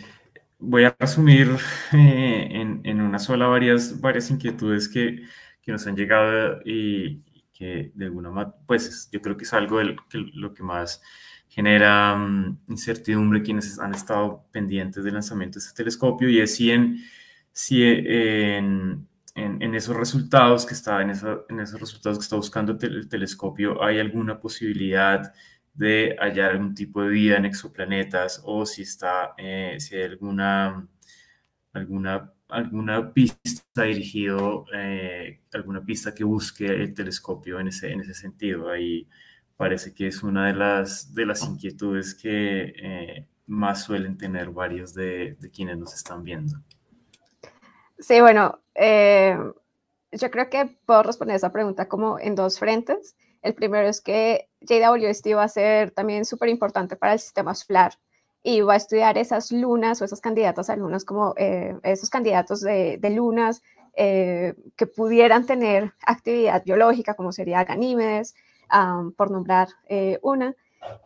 voy a resumir eh, en, una sola varias, varias inquietudes que, que nos han llegado y que de alguna manera, pues yo creo que es algo de lo que más genera mm, incertidumbre quienes han estado pendientes del lanzamiento de este telescopio y es si en si eh, en, esos resultados que está en, esos resultados que está buscando el telescopio hay alguna posibilidad de hallar algún tipo de vida en exoplanetas o si está eh, si hay alguna alguna alguna pista dirigido eh, alguna pista que busque el telescopio en ese sentido ahí parece que es una de las de las inquietudes que más suelen tener varios de quienes nos están viendo. Sí, bueno, eh, yo creo que puedo responder esa pregunta como en dos frentes. El primero es que JWST va a ser también súper importante para el sistema solar y va a estudiar esas lunas o esas candidatas a lunas como eh, esos candidatos de, lunas eh, que pudieran tener actividad biológica, como sería Ganímedes, por nombrar una.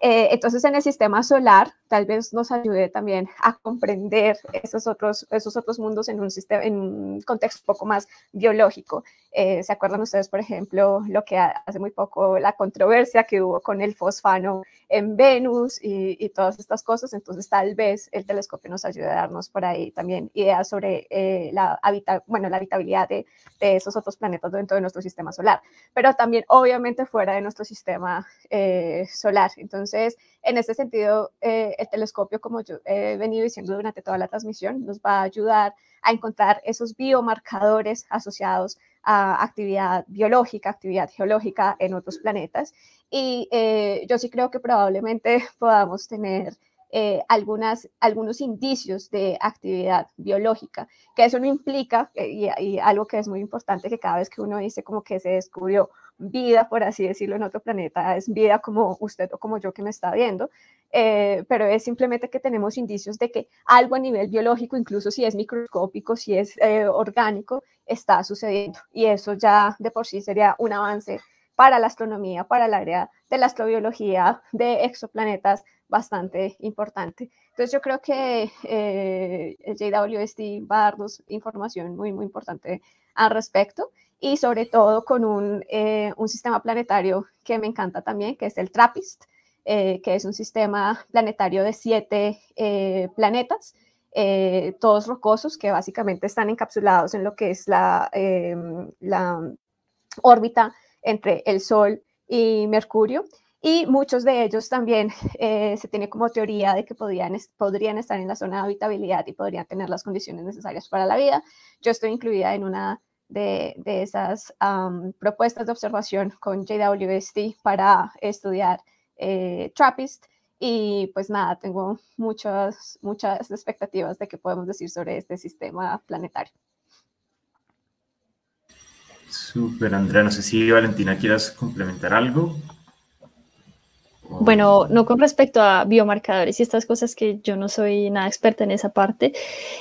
entonces, en el sistema solar tal vez nos ayude también a comprender esos otros, esos otros mundos en un, sistema, en un contexto un poco más biológico. Eh, ¿Se acuerdan ustedes, por ejemplo, lo que hace muy poco la controversia que hubo con el fosfano en Venus y, todas estas cosas? Entonces, tal vez el telescopio nos ayude a darnos por ahí también ideas sobre eh, la, bueno, la habitabilidad de, esos otros planetas dentro de nuestro sistema solar, pero también, obviamente, fuera de nuestro sistema eh, solar. Entonces, en ese sentido, el telescopio, como yo he venido diciendo durante toda la transmisión, nos va a ayudar a encontrar esos biomarcadores asociados a actividad biológica, actividad geológica en otros planetas. Y eh, yo sí creo que probablemente podamos tener eh, algunas, algunos indicios de actividad biológica, que eso no implica, eh, y, algo que es muy importante, que cada vez que uno dice como que se descubrió vida, por así decirlo, en otro planeta, es vida como usted o como yo que me está viendo, eh, pero es simplemente que tenemos indicios de que algo a nivel biológico, incluso si es microscópico, si es eh, orgánico, está sucediendo. Y eso ya de por sí sería un avance para la astronomía, para el área de la astrobiología de exoplanetas bastante importante. Entonces yo creo que eh, JWST va a darnos información muy, muy importante al respecto y sobre todo con eh, un, sistema planetario que me encanta también, que es el TRAPPIST, eh, que es un sistema planetario de siete eh, planetas, todos rocosos, que básicamente están encapsulados en lo que es la, la órbita entre el Sol y Mercurio. Y muchos de ellos también se tiene como teoría de que podrían estar en la zona de habitabilidad y podrían tener las condiciones necesarias para la vida. Yo estoy incluida en una de, esas propuestas de observación con JWST para estudiar eh, TRAPPIST. Y pues nada, tengo muchas, muchas expectativas de que podemos decir sobre este sistema planetario. super Andrea. No sé si Valentina quieras complementar algo. Bueno, no con respecto a biomarcadores y estas cosas que yo no soy nada experta en esa parte,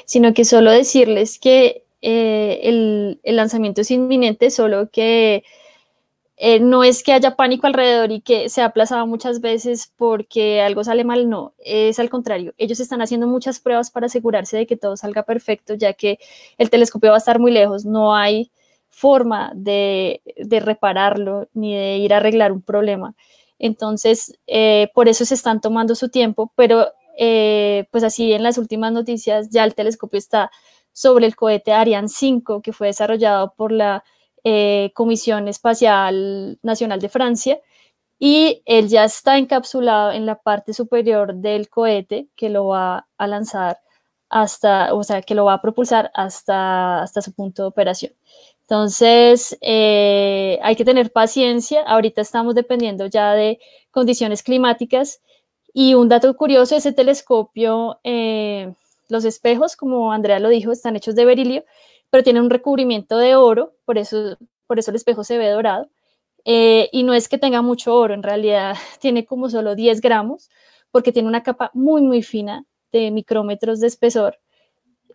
sino que solo decirles que eh, el, lanzamiento es inminente, solo que eh, no es que haya pánico alrededor y que se ha aplazado muchas veces porque algo sale mal, no, es al contrario. Ellos están haciendo muchas pruebas para asegurarse de que todo salga perfecto, ya que el telescopio va a estar muy lejos, no hay forma de, repararlo ni de ir a arreglar un problema. Entonces, eh, por eso se están tomando su tiempo, pero pues así en las últimas noticias ya el telescopio está sobre el cohete Ariane 5 que fue desarrollado por la eh, Comisión Espacial Nacional de Francia y él ya está encapsulado en la parte superior del cohete que lo va a lanzar hasta, o sea, que lo va a propulsar hasta, hasta su punto de operación. Entonces, eh, hay que tener paciencia. Ahorita estamos dependiendo ya de condiciones climáticas. Y un dato curioso, ese telescopio eh, los espejos, como Andrea lo dijo, están hechos de berilio, pero tienen un recubrimiento de oro, por eso, por eso el espejo se ve dorado. Eh, y no es que tenga mucho oro, en realidad tiene como solo 10 gramos, porque tiene una capa muy, muy fina de micrómetros de espesor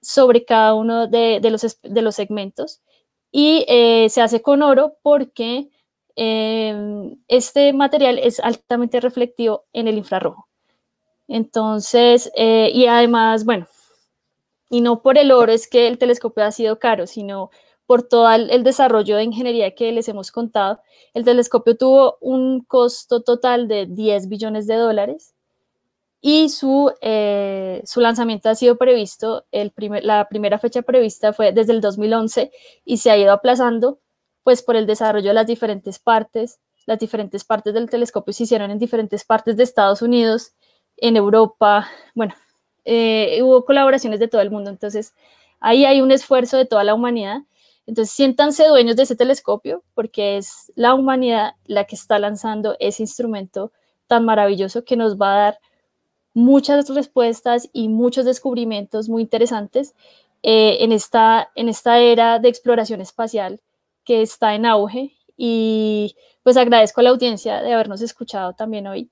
sobre cada uno de, los, de los, segmentos. Y eh, se hace con oro porque em, este material es altamente reflectivo en el infrarrojo. Entonces, eh, y además, bueno, y no por el oro es que el telescopio ha sido caro, sino por todo el desarrollo de ingeniería que les hemos contado. El telescopio tuvo un costo total de 10 billones de dólares y su, eh, su lanzamiento ha sido previsto, el primer, la primera fecha prevista fue desde el 2011 y se ha ido aplazando pues por el desarrollo de las diferentes partes. Las diferentes partes del telescopio se hicieron en diferentes partes de Estados Unidos, en Europa, bueno, eh, hubo colaboraciones de todo el mundo, entonces ahí hay un esfuerzo de toda la humanidad. Entonces, siéntanse dueños de ese telescopio porque es la humanidad la que está lanzando ese instrumento tan maravilloso que nos va a dar muchas respuestas y muchos descubrimientos muy interesantes eh, en, esta, en esta era de exploración espacial que está en auge. Y pues agradezco a la audiencia de habernos escuchado también hoy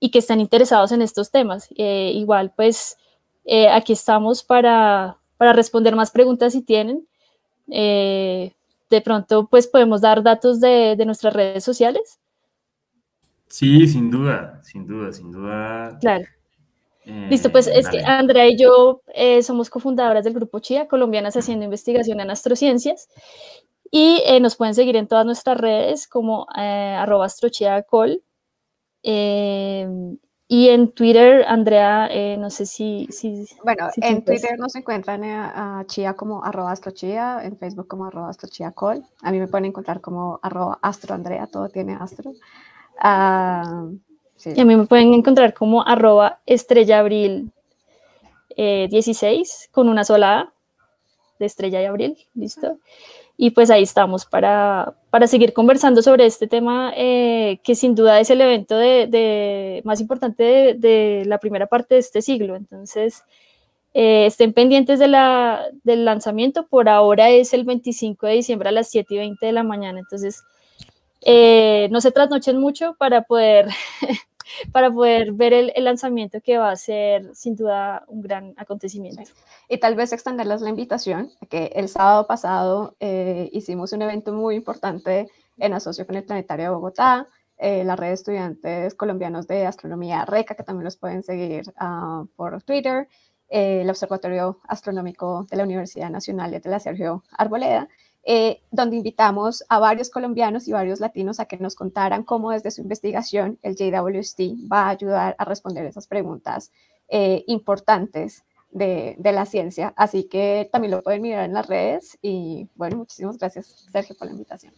y que estén interesados en estos temas. Eh, igual, pues eh, aquí estamos para, para, responder más preguntas si tienen. Eh, de pronto, pues podemos dar datos de, nuestras redes sociales. Sí, sin duda, sin duda, sin duda. Claro. Eh, Listo, pues es que Andrea y yo somos cofundadoras del grupo Chía, colombianas haciendo investigación en astrociencias, y nos pueden seguir en todas nuestras redes como arroba astrochiacol y en Twitter, Andrea, eh, no sé si... bueno, en Twitter nos encuentran a, Chia como arroba astrochia, en Facebook como arroba astrochiacol. A mí me pueden encontrar como arroba astroandrea, todo tiene astro. Ah, y a mí me pueden encontrar como arroba Estrella 16 eh, con una sola A de estrella y abril, ¿listo? y pues ahí estamos para, seguir conversando sobre este tema eh, que sin duda es el evento de, más importante de, la primera parte de este siglo. Entonces, eh, estén pendientes de del lanzamiento. Por ahora es el 25 de diciembre a las 7 y 20 de la mañana. Entonces, eh, no se trasnochen mucho para poder para poder ver el, lanzamiento que va a ser sin duda un gran acontecimiento. Y tal vez extenderles la invitación, que el sábado pasado eh, hicimos un evento muy importante en asocio con el Planetario de Bogotá, eh, la red de estudiantes colombianos de astronomía RECA, que también los pueden seguir ah, por Twitter, eh, el Observatorio Astronómico de la Universidad Nacional de la Sergio Arboleda eh, donde invitamos a varios colombianos y varios latinos a que nos contaran cómo desde su investigación el JWST va a ayudar a responder esas preguntas eh, importantes de, la ciencia. Así que también lo pueden mirar en las redes y bueno, muchísimas gracias Sergio por la invitación.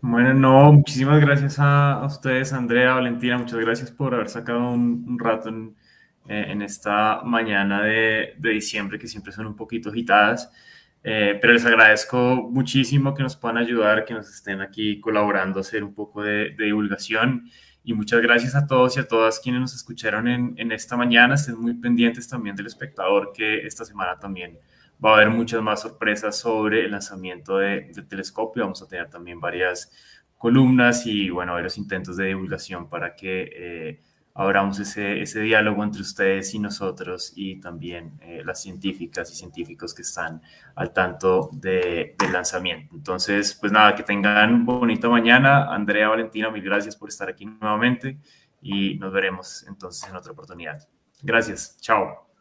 Bueno, no, muchísimas gracias a, ustedes, Andrea, Valentina, muchas gracias por haber sacado un, rato eh, en, esta mañana de, de diciembre, que siempre son un poquito agitadas. Eh, pero les agradezco muchísimo que nos puedan ayudar, que nos estén aquí colaborando a hacer un poco de, divulgación. Y muchas gracias a todos y a todas quienes nos escucharon en, esta mañana. Estén muy pendientes también del espectador, que esta semana también va a haber muchas más sorpresas sobre el lanzamiento de, del telescopio. Vamos a tener también varias columnas y, bueno, varios intentos de divulgación para que... Eh, abramos ese, diálogo entre ustedes y nosotros y también eh, las científicas y científicos que están al tanto de, del lanzamiento. Entonces, pues nada, que tengan bonito mañana. Andrea, Valentina, mil gracias por estar aquí nuevamente y nos veremos entonces en otra oportunidad. Gracias, chao.